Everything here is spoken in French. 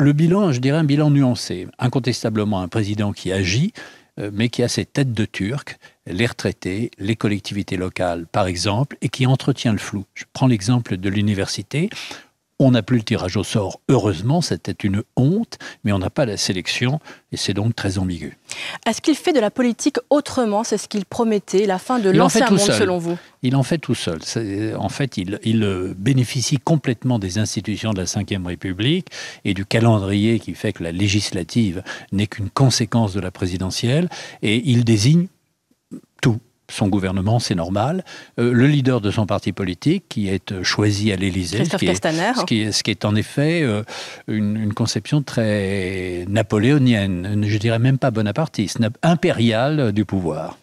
Le bilan, je dirais un bilan nuancé. Incontestablement, un président qui agit, euh, mais qui a ses têtes de turc, les retraités, les collectivités locales par exemple, et qui entretient le flou. Je prends l'exemple de l'université. On n'a plus le tirage au sort, heureusement, c'était une honte, mais on n'a pas la sélection et c'est donc très ambigu. Est-ce qu'il fait de la politique autrement C'est ce qu'il promettait, la fin de l'ancien en monde, selon vous Il en fait tout seul. En fait, il, il, euh, bénéficie complètement des institutions de la Ve République et du calendrier qui fait que la législative n'est qu'une conséquence de la présidentielle et il désigne son gouvernement, c'est normal. Euh, le leader de son parti politique, qui est euh, choisi à l'Élysée, ce, qui est, ce qui est en effet euh, une, une, conception très napoléonienne, je dirais même pas bonapartiste, impériale du pouvoir.